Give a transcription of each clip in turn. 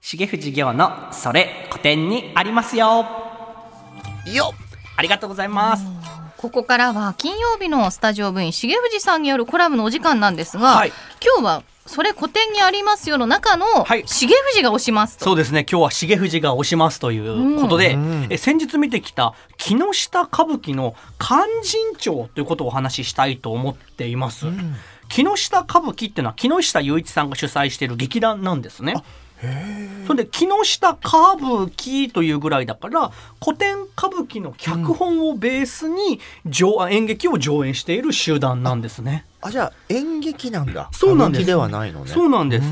重藤行のそれ古典にありますよよありがとうございますここからは金曜日のスタジオ部員重藤さんによるコラムのお時間なんですが、はい、今日はそれ古典にありますよの中の、はい、重藤が押しますそうですね今日は重藤が押しますということで、うん、え先日見てきた木下歌舞伎の勧進帳ということをお話ししたいと思っています、うん、木下歌舞伎っていうのは木下雄一さんが主催している劇団なんですねそれで木下歌舞伎というぐらいだから古典歌舞伎の脚本をベースに、うん、演劇を上演している集団なんですね。あじゃあ演劇なんだそうなんです、ね、そうなんです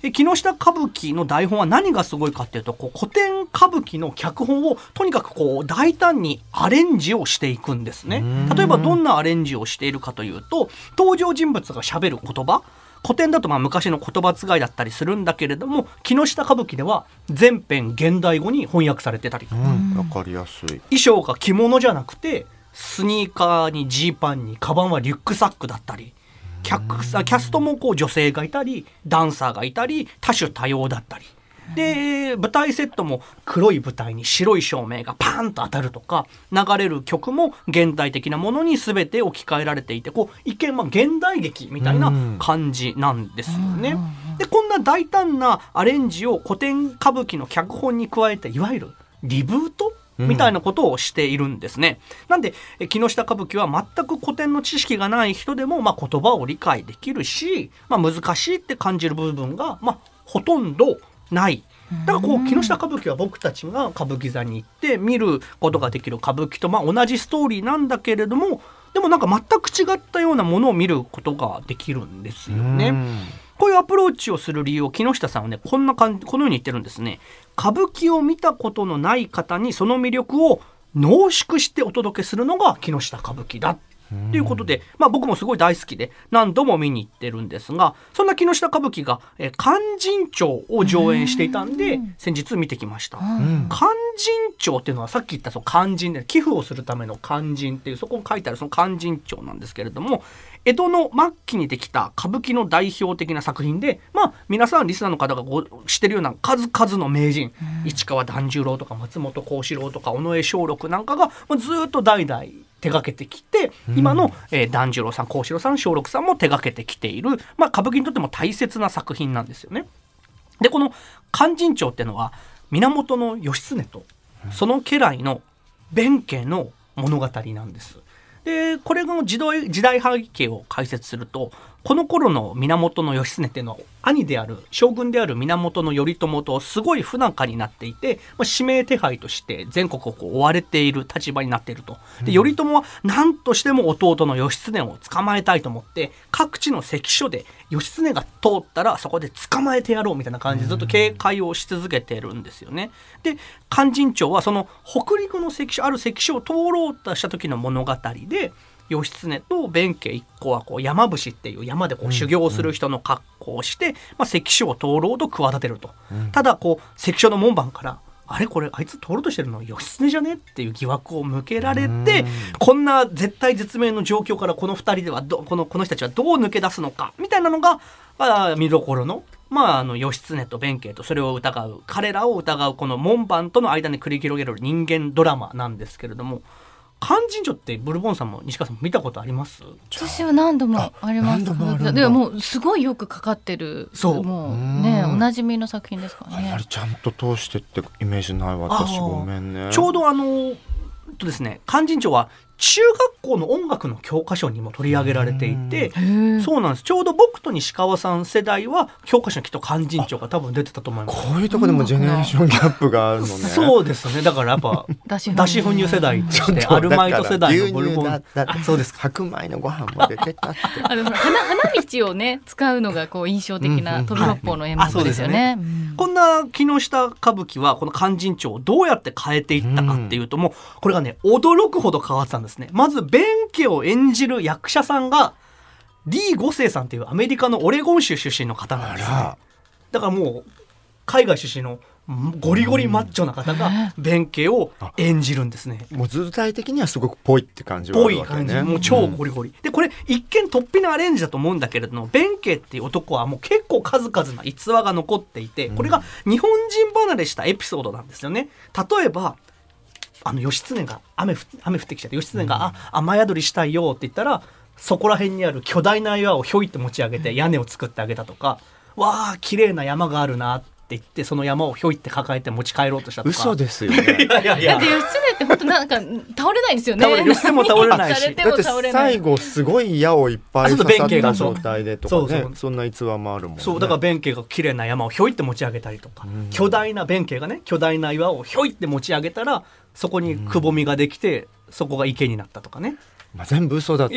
で木下歌舞伎の台本は何がすごいかっていうとこう古典歌舞伎の脚本をとにかくこう大胆にアレンジをしていくんですね例えばどんなアレンジをしているかというと登場人物がしゃべる言葉古典だとまあ昔の言葉遣いだったりするんだけれども木下歌舞伎では全編現代語に翻訳されてたり、う分かりやすい衣装が着物じゃなくてスニーカーにジーパンにカバンはリュックサックだったりキャキャストもこう女性がいたりダンサーがいたり多種多様だったり。で舞台セットも黒い舞台に白い照明がパーンと当たるとか流れる曲も現代的なものに全て置き換えられていてこう一見まあ現代劇みたいな感じなんですよね。でこんな大胆なアレンジを古典歌舞伎の脚本に加えていわゆるリブートみたいなことをしているんですね。うん、なんで、木下歌舞伎は全く古典の知識がない人でも、まあ、言葉を理解できるし、まあ、難しいって感じる部分が、まあ、ほとんどない。だからこう木下歌舞伎は僕たちが歌舞伎座に行って見ることができる歌舞伎とまあ同じストーリーなんだけれどもでもなんか全く違ったようなものを見ることができるんですよね。こういうアプローチをする理由を木下さんはねこんな感じこのように言ってるんですね。歌舞伎を見たことのない方にその魅力を濃縮してお届けするのが木下歌舞伎だっということで、まあ、僕もすごい大好きで何度も見に行ってるんですがそんな木下歌舞伎が「え勧進帳」を上演していたんで先日見てきました。勧進帳っていうのはさっき言ったその勧進で寄付をするための勧進っていうそこに書いてあるその勧進帳なんですけれども江戸の末期にできた歌舞伎の代表的な作品で、まあ、皆さんリスナーの方がごってるような数々の名人、市川團十郎とか松本幸四郎とか尾上松緑なんかが、まあ、ずっと代々手掛けてきて、今の、えー、團十郎さん幸四郎さん松緑さんも手掛けてきている、まあ、歌舞伎にとっても大切な作品なんですよね。でこの「勧進帳」っていうのは源義経とその家来の弁慶の物語なんです。でこれの時代時代背景を解説するとこの頃の源義経っていうのは兄である将軍である源頼朝とすごい不仲になっていて、まあ、指名手配として全国をこう追われている立場になっていると。で頼朝は何としても弟の義経を捕まえたいと思って各地の関所で義経が通ったらそこで捕まえてやろうみたいな感じでずっと警戒をし続けてるんですよね。で勧進帳はその北陸の関所ある関所を通ろうとした時の物語で。義経と弁慶一行はこう山伏っていう山でこう修行する人の格好をして、うんうん、まあ、関所を通ろうと企てると、うん、ただこう関所の門番からあれこれあいつ通ろうとしてるの義経じゃねっていう疑惑を向けられてこんな絶体絶命の状況からこの2人ではどこのこの人たちはどう抜け出すのかみたいなのが、まあ、見どころのまあ、あの義経と弁慶とそれを疑う彼らを疑うこの門番との間に繰り広げる人間ドラマなんですけれども勧進帳ってブルボンさんも西川さんも見たことあります私は何度もありますでももうすごいよくかかってるそうもうねおなじみの作品ですかねあれちゃんと通してってイメージない私ごめんねちょうどあのとですね勧進帳は中学校の音楽の教科書にも取り上げられていてそうなんですちょうど僕と西川さん世代は教科書にきっと勧進帳が多分出てたと思いますこういうとこでもジェネレーションギャップがあるのねそうですねだからやっぱだし粉乳世代としてアルマイト世代のボルボンそうです白米のご飯も出てたって あの花花道をね使うのがこう印象的な飛び六方の演目ですよね,、こんな木下歌舞伎はこの勧進帳をどうやって変えていったかっていうともうこれがね驚くほど変わったんですですねまず弁慶を演じる役者さんがリー・ゴセイさんというアメリカのオレゴン州出身の方なんですねだからもう海外出身のゴリゴリマッチョな方が弁慶を演じるんですね。もう図体的にはすごくぽいって感じはあね。ぽい感じ。もう超ゴリゴリ。うん、で、これ一見突飛なアレンジだと思うんだけれども、弁慶っていう男はもう結構数々な逸話が残っていて、これが日本人離れしたエピソードなんですよね。例えば、あの義経が雨雨降ってきちゃって義経が、うん、あ雨宿りしたいよって言ったらそこら辺にある巨大な岩をひょいって持ち上げて屋根を作ってあげたとか、わあ綺麗な山があるなってって言ってその山をひょいって抱えて持ち帰ろうとしたとか嘘ですよね いやいやいやだって義経って本当なんか倒れないんですよね倒れ義経も倒れないしだって最後すごい矢をいっぱい刺さった状態でとかねそうそうそんな逸話もあるもん、ね、そうだから弁慶が綺麗な山をひょいって持ち上げたりとか、巨大な弁慶がね巨大な岩をひょいって持ち上げたらそこにくぼみができて、そこが池になったとかねまあ、全部嘘だと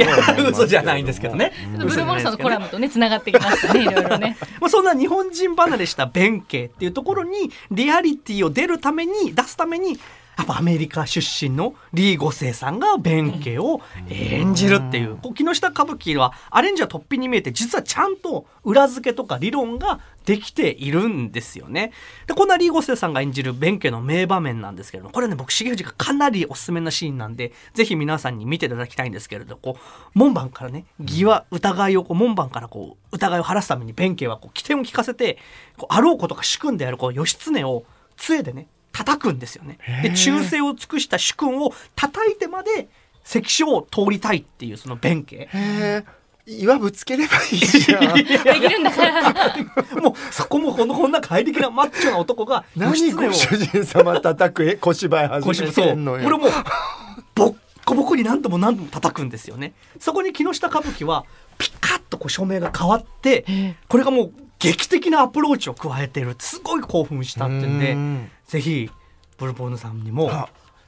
嘘じゃないんですけどね、うん、ブルボンさんのコラムとねつながってきましたねいろいろね まあそんな日本人離れした弁慶っていうところにリアリティを出るために出すためにやっぱアメリカ出身のリー・ゴセイさんが弁慶を演じるっていう、木下歌舞伎はアレンジは突飛に見えて実はちゃんと裏付けとか理論ができているんですよね。でこんなリー・ゴセイさんが演じる弁慶の名場面なんですけれどもこれね僕重藤がかなりおすすめなシーンなんでぜひ皆さんに見ていただきたいんですけれどこう門番からね疑は疑いをこう門番からこう疑いを晴らすために弁慶はこう起点を聞かせてこうあろうことか仕組んであるこう義経を杖でね叩くんですよね。で忠誠を尽くした主君を叩いてまで関所を通りたいっていうその弁慶。岩ぶつければいいじゃん。できるんだから。もうそこもこのこんな怪力なマッチョな男が何ご主人様叩く小芝居始めてんのよ。これもボッコボコに何度も何度も叩くんですよね。そこに木下歌舞伎はピカッとこう照明が変わってこれがもう劇的なアプローチを加えてるすごい興奮したっていうんでぜひブルボンヌさんにも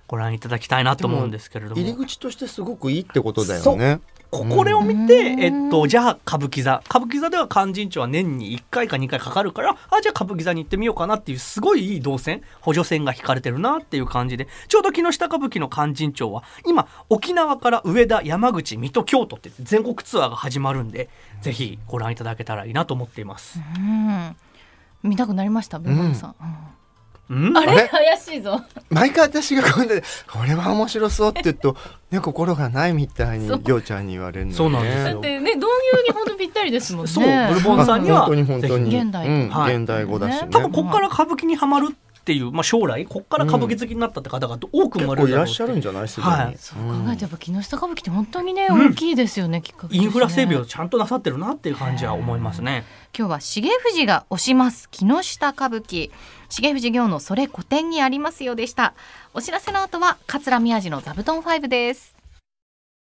ご覧いただきたいなと思うんですけれども入り口としてすごくいいってことだよねここれを見て、えっと、じゃあ歌舞伎座歌舞伎座では勧進帳は年に1回か2回かかるからあじゃあ歌舞伎座に行ってみようかなっていうすごいいい動線補助線が引かれてるなっていう感じでちょうど木下歌舞伎の勧進帳は今沖縄から上田山口水戸京都って全国ツアーが始まるんでぜひご覧いただけたらいいなと思っています。見たくなりました、さん、うんあれ怪しいぞ毎回私がこんで「これは面白そう」って言うと「ね心がない」みたいにりょうちゃんに言われるの、そうなんですだってね導入に本当ぴったりですもんねそうブルボンさんには本当に本当に現代うん、現代語だし、ね、多分ここから歌舞伎にはまるってっていう、まあ、将来ここから歌舞伎好きになったって方が多く生まれる、うん、いらっしゃるんじゃないですか、はい、そう考えてやっぱ木下歌舞伎って本当にね、大きいですよねきっかけ、ね、インフラ整備をちゃんとなさってるなっていう感じは思いますね今日は重藤が推します木下歌舞伎重藤行のそれ古典にありますよでしたお知らせの後は桂宮治の座布団5です